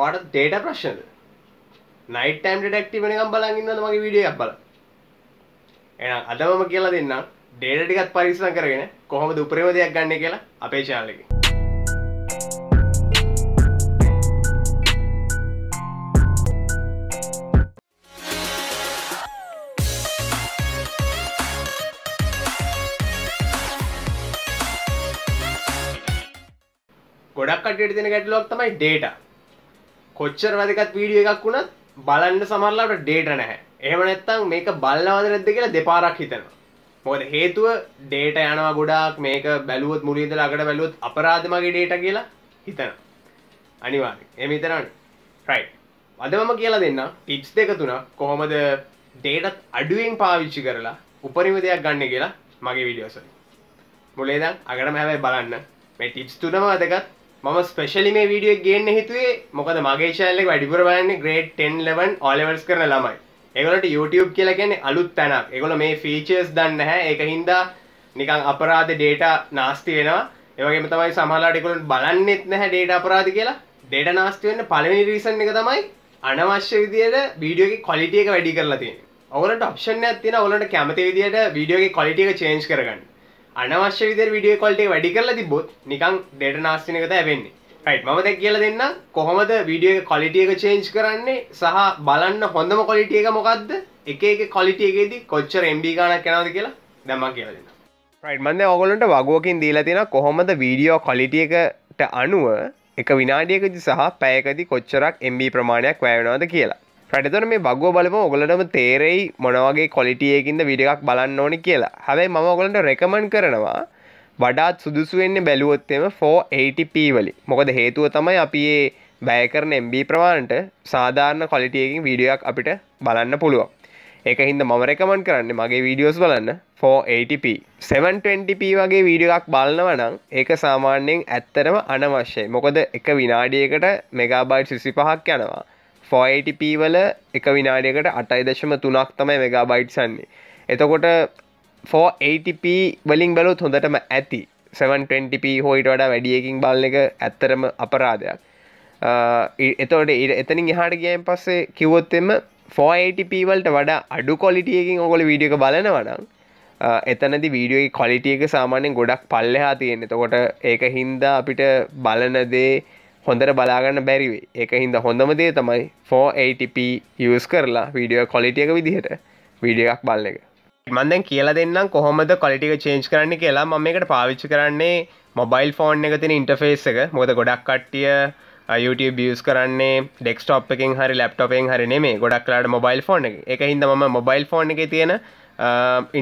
වාට data ප්‍රශ්නද නයිට time ඩෙක්ටි වෙනකම් බලන් ඉන්නවද මගේ වීඩියෝ එකක් බලන්න එහෙනම් අදමම කියලා දෙන්නම් ඩේට ටිකක් පරිස්සම් කරගෙන කොහොමද උපරිම දෙයක් ගන්න කියලා අපේ channel එකේ ගොඩක් කටයට දෙන ගැටලුවක් තමයි ඩේටා කොච්චර වැදගත් වීඩියෝ එකක් වුණත් බලන්න සමහරලාට ඩේට නැහැ. එහෙම නැත්නම් මේක බලනවද නැද්ද කියලා දෙපාරක් හිතනවා. මොකද හේතුව ඩේට යනවා ගොඩාක් මේක බැලුවොත් මුලින්ද ළඟට බැලුවොත් අපරාධ මගේ ඩේට කියලා හිතනවා අනිවාර්යෙන් එහෙම හිතනවනේ රයිට් අද මම කියලා දෙන්න ටිප්ස් දෙක තුනක් කොහොමද ඩේටත් අඩුවෙන් පාවිච්චි කරලා උපරිම දෙයක් ගන්න කියලා මගේ වීඩියෝස් වලින් මුලින්ද අගටම හැබැයි බලන්න මේ ටිප්ස් තුනම වැදගත් මම ස්පෙශලි මේ වීඩියෝ එක ගේන්න හිතුවේ මොකද මගේ channel එක වැඩිපුර බලන්නේ grade 10 11 O levels කරන ළමයි. ඒගොල්ලන්ට YouTube කියලා කියන්නේ අලුත් තැනක්. ඒගොල්ලෝ මේ features දන්නේ නැහැ. ඒක හින්දා නිකන් අපරාධ data නාස්ති වෙනවා. ඒ වගේම තමයි සමහරවිට ඒගොල්ලන් බලන්නෙත් නැහැ data අපරාධ කියලා. data නාස්ති වෙන්න පළවෙනි reason එක තමයි අනවශ්‍ය විදියට වීඩියෝ එකේ quality එක වැඩි කරලා තියෙන්නේ. ඔයගොල්ලන්ට option එකක් තියෙනවා ඔයගොල්ලන්ට කැමති විදියට වීඩියෝ එකේ quality එක change කරගන්න. අනවශ්‍ය විදිහට වීඩියෝ ක්වොලිටිය වැඩි කරලා තිබ්බොත් නිකන් ඩේටා නාස්ති වෙන එක තැවෙන්නේ. රයිට් මම දැන් කියලා දෙන්න කොහොමද වීඩියෝ එක ක්වොලිටි එක චේන්ජ් කරන්නේ සහ බලන්න හොඳම ක්වොලිටි එක මොකද්ද එක එක ක්වොලිටි එකේදී කොච්චර MB ගණක් යනවද කියලා දැන් මම කියලා දෙන්න රයිට් මම දැන් ඔයගොල්ලන්ට වගුවකින් දීලා තියෙනවා කොහොමද වීඩියෝ ක්වොලිටි එකට අනුව එක විනාඩියකදී සහ පැයකදී කොච්චරක් MB ප්‍රමාණයක් වැය වෙනවද කියලා රටතන මේ බග්ව බලම ඔගලටම තේරෙයි මොනවගේ කොලිටියකින්ද විඩියක් බලන්න ඕනි කියලා හැබැයි මම ඔගලට රැකමන් කරනවා වඩාත් සුදුසුවෙන්නේ බැලුවොත්තෙම 480p වලි මොකද හේතුව තමයි අපි ඒ බෑ කරන MB ප්‍රමාණට සාධාරණ කොලිටියකින් වීඩියක් අපිට බලන්න පුළුවන් ඒක හින්ද මම රැකමන් කරන්න මගේ වීඩියෝස් බලන්න 480p 720p වගේ වීඩියක් බලනවනම් ඒක සාමාන්‍යයෙන් ඇත්තරම අනවශ්‍යයි මොකද එක විනාඩියකට මෙගාබයිට් සිසි පහක් යනවා ෆෝයිටප වල එක විනාඩියකට අටයි දශම තුනක් තමයි මෙගා බයිට්සන්නේ එතකොට ෆෝටප වලින් බලොත් හොඳටම ඇති 720p හෝයිට වඩා වැඩියකින් බලන එක ඇත්තරම අපරාධයක් එතවට එතනින් එහාට ගෑම් පස්සේ කිවොත්තෙම ෆෝටප වලට වඩා අඩු කොලිටියකින් ඔකොල වීඩියක බලනවනම් එතනද වීඩියෝයි කොලිටියක සාමාන්‍යෙන් ගොඩක් පල්ලෙහා තියෙන තකොට ඒක හින්දා අපිට බලනදේ හොඳට බලාගන්න බැරිවේ එක හින්ද හොඳමදේ තමයි 480p යස් කරලා වීඩියෝ කොලිටියක විදිහට වීඩිය එකක් බල්ල එක මන්දැන් කියලා දෙන්නම් කොහොමද කොලිටික චේන්ච් කරන්න කියලා ම එකට පාවිච්චි කරන්නේ මොබයිල් ෆෝන් එක තින ඉන්ටෆේස් එක මොද ගොඩක් කට්ටිය YouTube ියස් කරන්නේ ඩෙක්ස්ටප් එකින් හරි ලප්ටපෙන් හරි නෙමේ ගොඩක්ලාට මොබයිල් ෆෝන් එක එක හිද ම මොබයිල් ෆෝන් එක තියෙන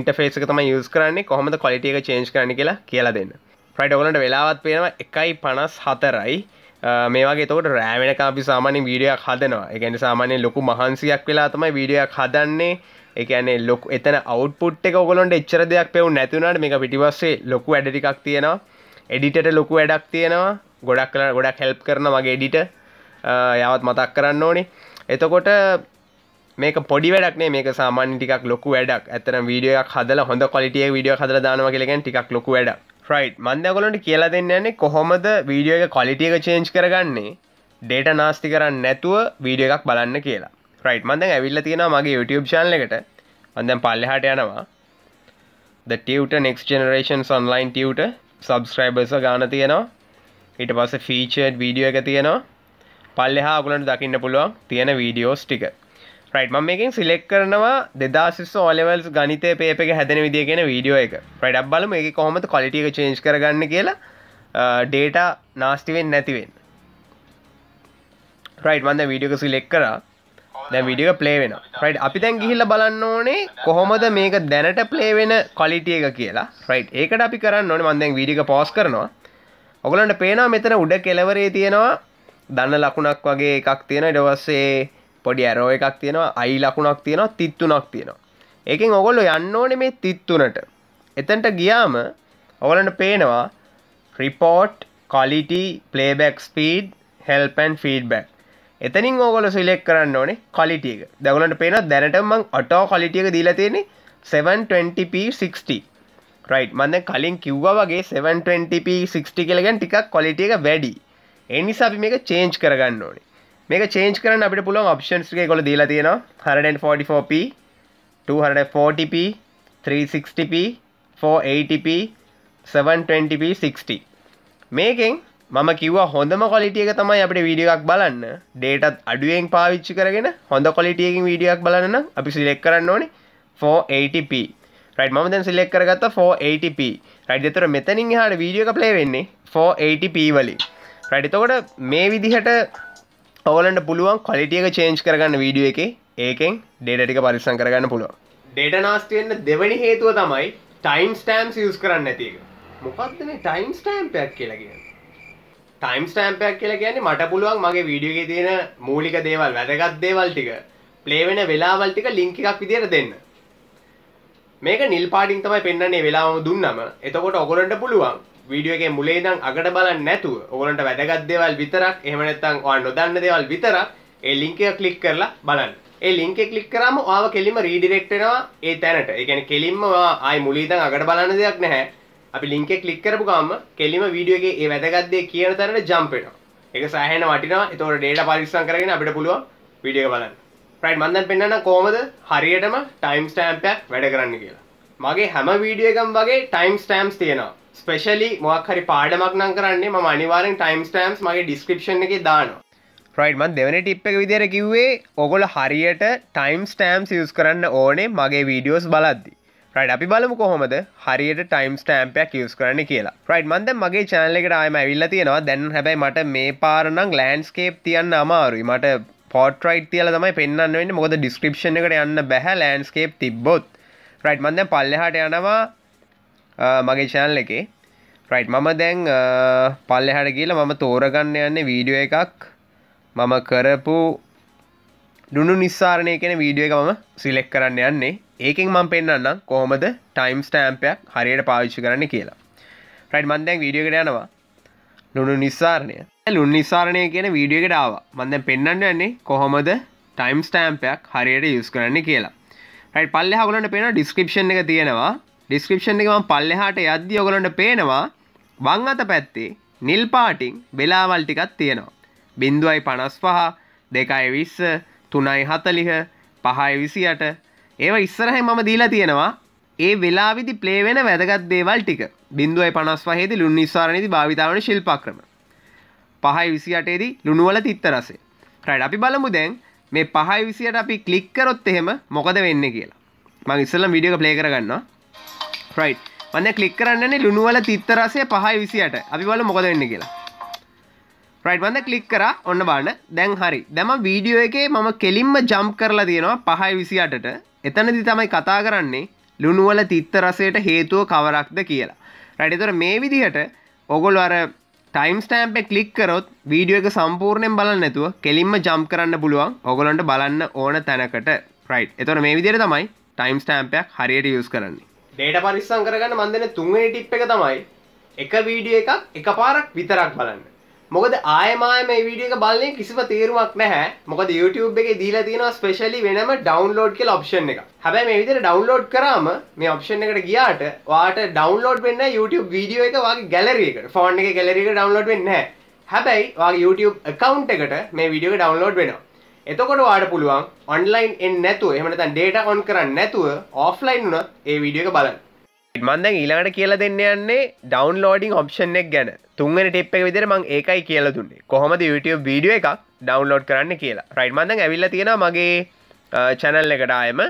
ඉන්ටෆේස්ක තම යස් කරන්නේ කොහොමද කොලිටියක චේන්ච් කරන්න කියලා කියලා දෙන්න ප්‍රයිඩ් ඔලට වෙලාවත් පේෙනවා එකයි පනස් හතරයි මේවාගේ තෝට රෑමෙනක අපි සාමාන්‍ය වීඩියක් හදනවා එකන සාමානය ලොකු මහන්සියක් වෙලා තමයි වීඩියක් හදන්නේ එකන ලොක එතන අවට්පුට් එක ඔගොලොන්ට එච්චර දෙයක් පෙවු නැතිවුණට මේ පිටිවස්සේ ලොකු වැඩටිකක් තියෙනවා එඩිටට ලොකු වැඩක් තියෙනවා ගොඩක් කලා ගොඩක් හෙල්ප් කරන වගේ එඩිට යවත් මතක් කරන්න ඕනේ එතකොට මේක පොඩි වැඩක්නේ මේක සාමාන්‍ය ටිකක් ලොකු වැඩක් ඇතන වීඩියක් හදල හොඳ කොලිටිය විඩිය හදර දානවා කියලගෙන් ටිකක් ලොකු වැඩක් ්‍රයිට් මන්දකොලට කියලා දෙන්න යන්නේ කොහොමද වීඩියෝ එක කොලිටියක චේන්ච් කරගන්නේ ඩේට නාස්ති කරන්න නැතුව වීඩිය එකක් බලන්න කියලා ්‍රයිට් මන්ද ඇවිල්ල තියෙන මගේ YouTube චාල එකට අන්දැම් පල්ලෙහාට යනවා ට නෙක් ජනරේන් ඔන්ලයින් ට සබස්ක්‍රයිබර්ස ගාන තියෙනවා ඊට පස ෆීචඩ් වීඩියෝ එක තියෙනවා පල්ලෙහා ගුලට දකින්න පුළුවන් තියෙන වීඩියෝස් ටික රයිට් ම මේකින් සිලෙක් කරනවා දෙදාසිස් ඕලෙවල්ස් ගනිතය පේප එක හැදන විදිිය කියෙන වීඩියෝ එක ප්‍රයිඩ් බල මේ කොමත කොලිටික චේන්ස් කරගන්න කියලා ඩේට නාස්ටිවෙන් නැතිවෙන් රයිට් වන්ද වීඩියක සිලෙක් කරා දැ විඩිය පලේ වෙන රයිට් අපි තැන් ගිහිල්ල බලන්න ඕනේ කොහොමද මේක දැනට පලේ වෙන කොලිටිය එක කියලා රයිට් ඒකට අපි කරන්න ඕන මන්දැන් විඩික පෝස් කරනවා ඔගලන්ට පේනා මෙතන උඩ කෙලවරේ තියෙනවා දන්න ලකුණක් වගේ එකක් තියෙන ඩවස්සේ පොඩි ඇරෝ එකක් තියෙනවා අයි ලකුණක් තියෙනවා තිත්තුනක් තියෙනවා ඒකෙන් ඔගොල්ලො යන්න ඕන මේ තිත්තුනට එතන්ට ගියාම ඔවලට පේනවා රිපෝට් කොලිටි පලේබෙක් ස්පීඩ් හෙල්පන් ෆීඩබැක් එතනින් ඕගොල සිලෙක් කරන්න ඕනේ කොලිටියක දගලට පේන දැනටමං ඔටෝ කොලිටියක දීලා තියෙනෙ 720p60 රයිට් මන්න කලින් කිව්වා වගේ 720p60 කලගෙන් ටිකක් කොලිටියක වැඩි එනිසා අපි මේක චේන්ජ් කරගන්න ඕනේ මේක චේන්ජ් කරන්න අපිට පුළුවන් ඔප්ෂන්ස් ටික ඒගොල්ලෝ දීලා තියෙනවා 144p 240p 360p 480p 720p 60 මේකෙන් මම කිව්ව හොඳම කොලිටියක තමයි අපට වීඩියක් බලන්න ඩේටත් අඩුවෙන් පාවිච්චි කරගෙන හොඳ කොලිටියකින් වීඩියක් බලන්න අපි සිලෙක් කරන්න ඕනේ 480p රයිට් මම දැන් සිලෙක් කරගත්තා 480p රයිට් දෙතර මෙතනින් එහාට වීඩියෝ එක ප්ලේ වෙන්නේ 480p වලින් රයිට් එතකොට මේ විදිහට ඔවලන්ට පුළුවන් කොලිටියක චේන්ච් කරගන්න වීඩිය එක ඒකෙන් ඩේටටික පරිසං කරගන්න පුළුවන් ඩේට නාස්ටයෙන්න්න දෙවැනි හේතුව තමයි ටයිම් ස්ටෑම්ස් යස් කරන්න ඇතික මොකක්දන ටයිම් ස්ටෑම්පයක් කියලගෙන ටයිම් ස්ටෑම්පයක් කියලා කියන්නේ මට පුළුවන් මගේ වීඩියෝගේ තියෙන මූලික දේවල් වැදගත් දේවල් ටික ප්ලේ වෙන වෙලාවල් ටික ලින්ක් එකක් විදියට දෙන්න මේක නිල් පාටින් තමයි පෙන්වන්නේ වෙලාවම දුන්නම එතකොට ඔයගොල්ලන්ට පුළුවන් වීඩියෝ එකේ මුලේ ඉඳන් අගට බලන්නේ නැතුව ඔයගලන්ට වැදගත් දේවල් විතරක් එහෙම නැත්නම් ඔයා නොදන්න දේවල් විතරක් ඒ ලින්ක් එක ක්ලික් කරලා බලන්න. ඒ ලින්ක් එක ක්ලික් කරාම ඔයාව කෙලින්ම රීඩිරෙක්ට් වෙනවා ඒ තැනට. ඒ කියන්නේ කෙලින්ම ඔයා ආයි මුලින් ඉඳන් අගට බලන්න දෙයක් නැහැ. අපි ලින්ක් එක ක්ලික් කරපු ගාම කෙලින්ම වීඩියෝ එකේ ඒ වැදගත් දේ කියන තැනට ජම්ප් වෙනවා. ඒක සෑහෙන වටිනවා. ඒතකොට data පරිස්සම් කරගෙන අපිට පුළුවන් වීඩියෝ එක බලන්න. රයිට් මම දැන් පෙන්නන්න කොහමද හරියටම ටයිම් ස්ටෑම්ප් එකක් වැඩ කරන්න කියලා. මගේ හැම වීඩියෝ එකම වගේ ටයිම් ස්ටෑම්ප්ස් තියෙනවා. ස්පෙෂලි මොක්හරි පාඩමක් නම් කරන්නේ ම අනිවාරෙන් ටයිම්ස්ටම්ස් මගේ ඩිස්ක්‍රපෂන් එක දානවා යිමන් දෙවන ටිප් එක විදිර කිව්වේ ඔගොල හරියට ටයිම් ස්ටෑම්ස් යස් කරන්න ඕනේ මගේ වීඩියෝස් බලද්දි රයි් අපි බලමු කොහොමද හරියට ටයිම් ස්ටෑම්පයක් යස් කරන්න කියලා රයිට් මන්ද මගේ චෑනලෙකට ආයම ඇවිල්ල තියෙනවා දැන් හැබයි මට මේ පාරණං ලෑන්ස්කේප් තියන්න අමාරුයි මට පොට්‍රයිට් තියල තමයි පෙන්න්න වෙන්න මොද ඩිස්ක්‍රපෂණ එකට යන්න බැහැ ලෑන්ස්කේප් තිබ්බොත් රයිට් මන්ද පල්ලෙහට යනවා මගේ චෑන්ල එකේ රයිට් මම දැන් පල්ලෙහට කියලා මම තෝරගන්න යන්නේ වීඩියෝ එකක් මම කරපු ඩුණු නිස්සාරණය කෙන වීඩියෝ එක මම සිලෙක් කරන්න යන්නේ ඒකෙන් මම පෙන්න්නම් කොහොමද ටයිම් ස්ටෑම්පයක් හරියට පාවිච්චි කරන්න කියලා රයිට් මන්දැන් වීඩියෝකට යනවා ලුණු නිස්සාරණය ලුන් නිස්සාරණය කියන වීඩියෝ එකට ආවා මන්දැන් පෙන්න්නට යන්නේ කොහොමද ටයිම් ස්ටෑම්පයක් හරියට යුස් කරන්න කියලා රයිට පල්ල හගලට පෙන ඩිස්ක්‍රපෂන් එක තියෙනවා ඩිස්ක්‍රපෂන් එක ම පල්ලෙහාට යද්දි ඔගලොන්ට පේනවා වං අත පැත්තේ නිල් පාටිං වෙලාවල් ටිකත් තියෙනවා. බින්දුවයි පනස් පහ දෙකයි විස්ස තුනයි හතලිහ පහයි විසියට ඒව ඉස්සරහ මම දීලා තියෙනවා ඒ වෙලාවිදි පලේවෙන වැදගත් දේවල් ටික බින්දුවයි පනස් පහේද ලුන් නිස්වාරණති භාවිතාවන ශිල්පක්‍රම පහයි විසියටේදී ලුණුවල තිත්තරසේ රයිඩ් අපි බලමු දැන් මේ පහයි විසියට අපි කලික්කරොත් එහෙම මොකද වෙන්න කියලා මං ඉස්සල්ලම් විඩියක ප්ලේ කරගන්නවා රයි් මන්න කලික් කරන්නන්නේ ලුණුවල තිත්තරසේ පහයි විසියට අපි වල මොකද වෙන්න කියලා රයි් බඳ කලික් කර ඔන්න බාන දැන් හරි දැම වීඩියෝ එකේ මම කෙලින්ම ජම්ප් කරලා තියෙනවා පහයි විසියටට එතනදි තමයි කතා කරන්නේ ලුණුවල තිත්තරසයට හේතුව කවරක්ද කියලා රඩිතර මේ විදිහට ඔගොල් අර ටයිම් ස්ටෑම්ප කලික් කරොත් වීඩියෝ එක සම්පූර්ණයෙන් බලන්න නැතුව කෙලින්ම ජම්ප් කරන්න පුළුවන් ඔගොලොන්ට බලන්න ඕන තැනකට ප්‍රයිට් එතොන මේ විදිර තමයි ටයිම් ස්ටෑම්පයක් හරියට යස් කරන්නේ ඩේට පරිස්සම් කරගන්න මන් දෙන තුන්වෙනි ටිප් එක තමයි එක වීඩියෝ එකක් එකපාරක් විතරක් බලන්න. මොකද ආයෙම ආයෙම මේ වීඩියෝ එක බලන්නේ කිසිම තේරුමක් නැහැ. මොකද YouTube එකේ දීලා තියෙනවා ස්පෙෂලි වෙනම ඩවුන්ලෝඩ් කියලා ඔප්ෂන් එකක්. හැබැයි මේ විදිහට ඩවුන්ලෝඩ් කරාම මේ ඔප්ෂන් එකට ගියාට ඔයාට ඩවුන්ලෝඩ් වෙන්නේ YouTube වීඩියෝ එක වාගේ ගැලරි එකට. ෆෝන් එකේ ගැලරි එකට ඩවුන්ලෝඩ් වෙන්නේ නැහැ. හැබැයි වාගේ YouTube account එකට මේ වීඩියෝ එක ඩවුන්ලෝඩ් වෙනවා. එතකොට ඔයාට පුළුවන් ඔන්ලයින් එන්න නැතුව එහෙම නැත්නම් data on කරන්නේ නැතුව offline වුණත් ඒ වීඩියෝ එක බලන්න. මන් දැන් ඊළඟට කියලා දෙන්න යන්නේ ඩවන්ලෝඩින් ඔප්ෂන් එක ගැන තුන්වෙනි ටිප් එක විදිහට මම ඒකයි කියලා දුන්නේ. කොහොමද YouTube වීඩියෝ එකක් ඩවුන්ලෝඩ් කරන්න කියලා. රයිට් මන් දැන් ඇවිල්ලා තියෙනවා මගේ channel එකට ආයෙම.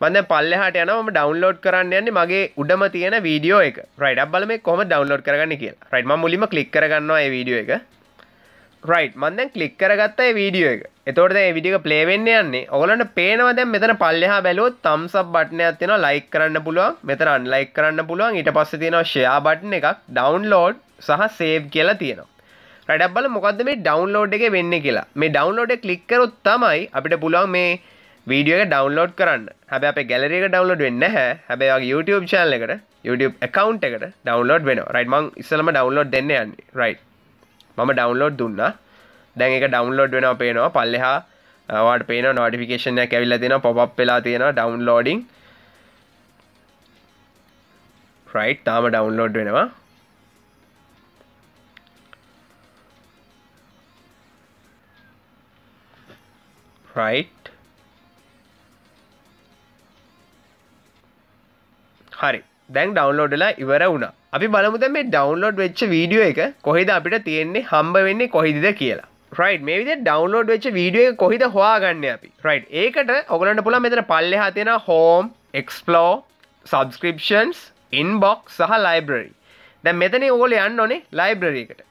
මන් දැන් පල්ලෙහාට යනවා මම ඩවුන්ලෝඩ් කරන්න යන්නේ මගේ උඩම තියෙන වීඩියෝ එක. රයිට් අප් බලමු කොහොමද ඩවුන්ලෝඩ් කරගන්නේ කියලා. රයිට් මම මුලින්ම ක්ලික් කරගන්නවා මේ වීඩියෝ එක. රයිට් මන්දැන් කලික් කරගත්තයි වීඩියෝ එක එතෝට ඒ විඩික පලේවෙන්න යන්නේ ඔගලන්ට පේනවා දැන් මෙතන පල්ලෙහා බැලුවොත් තම්සබ් බට්නයක් තියෙනවා ලයික් කරන්න පුළුවන් මෙතන අන්ලයික් කරන්න පුළුවන් ඊට පස්සේ තියෙනවා ෂෙයා බටන් එකක් ඩවුන්ලෝඩ් සහ සේව් කියලා තියෙනවා රඩක් බල මොකද මේ ඩවන්ලෝඩ් එක වෙන්න කියලා මේ ඩවන්ලෝඩ් කලික් කරොත් තමයි අපිට පුළුවන් මේ වීඩියෝ එක ඩවන්ලෝඩ් කරන්න හැබැයි අපේ ගැලරි එක ඩවන්ලෝඩ් වෙන්නේ නැහැ හැබැයි වගේ YouTube channel එකට YouTube account එකට ඩවන්ලෝඩ් වෙනවා right මං ඉස්සෙල්ලම ඩවන්ලෝඩ් දෙන්න යන්නේ right මම ඩවන්ලෝඩ් දුන්න දැන් එක ඩවන්ලෝඩ් වෙන පේනවා පල්ලෙහා වාට පේන නොටිෆිකේෂන ඇවිල්ල තින පොප් වෙලා තියෙන ඩවන්ලෝඩිං රයිට් තාම ඩවන්ලෝඩ් වෙනවා රයිට් හරි දැන් ඩවන්ලෝඩ්ලා ඉවර වුණා අපි බලමුද මේ ඩවන්ලෝඩ් වෙච්ච වීඩියෝ එක කොහෙද අපිට තියෙන්නේ හම්බ වෙන්නේ කොහිදද කියලා රයිට් මේ විදිහට ඩවන්ලෝඩ් වෙච්ච වීඩියෝ එක කොහිද හොයාගන්න අපි රයිට් ඒකට ඔයගලන්ට පුළුවන් මෙතන පල්ලෙහා තියෙන home explore subscriptions inbox සහ library දැන් මෙතන ඕගොල්ලෝ යන්න ඕනේ library එකට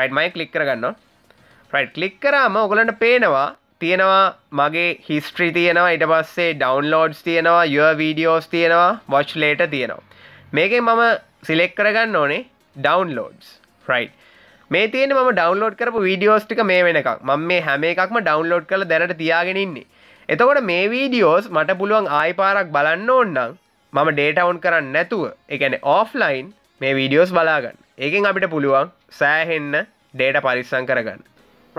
රයිට් මම ක්ලික් කරගන්නවා රයිට් ක්ලික් කරාම ඔයගලන්ට පේනවා තියෙනවා මගේ හිස්ට්‍රි තියෙනවා ඊට පස්සේ ඩවන්ලෝඩ්ස් තියෙනවා your videos තියෙනවා watch later තියෙනවා මේකෙන් මම සිලෙක් කරගන්න ඕනේ ඩවන්ලෝඩස් ෆ්‍රයි් මේ තියෙන ම ඩවන්ලෝඩ් කරපු වීඩියෝස්ටික මේ වෙනක් මං මේ හැම එකක්ම ඩවන්ලෝඩ් කළ දැනට තියාගෙනඉන්නේ එතකොට මේ වීඩියෝස් මට පුළුවන් ආයිපාරක් බලන්න ඕන්නම් මම ඩේටවුන් කරන්න නැතුව එකන ඕෆ්ලයින් මේ වීඩියෝස් බලාගන්න ඒකෙන් අපිට පුළුවන් සෑහෙන්න ඩේට පරිස්සං කරගන්න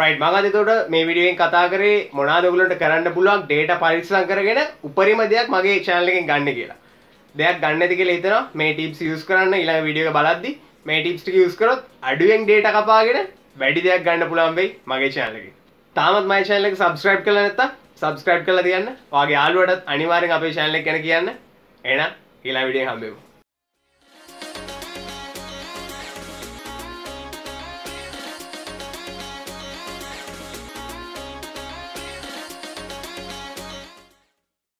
රයිට් මගතතට මේ විඩියෙන් කතා කරේ මොනාදගලට කරන්න පුළුවන් ඩේට පරිස්සං කරගෙන උපරිම දෙයක් මගේ චානලකින් ගන්න කියලා දෙයක් ගන්න ඇති කියලා හිතනවා මේ ටිප්ස් යූස් කරන්න ඊළඟ වීඩියෝ එක බලද්දි මේ ටිප්ස් ටික යූස් කරොත් අඩුවෙන් ඩේටා කපාගෙන වැඩි දෙයක් ගන්න පුළුවන් වෙයි මගේ channel එකේ. තාමත් මගේ channel එක subscribe කරලා නැත්තම් subscribe කරලා තියන්න. ඔයාගේ යාළුවටත් අනිවාර්යෙන් අපේ channel එක ගැන කියන්න. එහෙනම් ඊළඟ වීඩියෝ එක හම්බෙමු.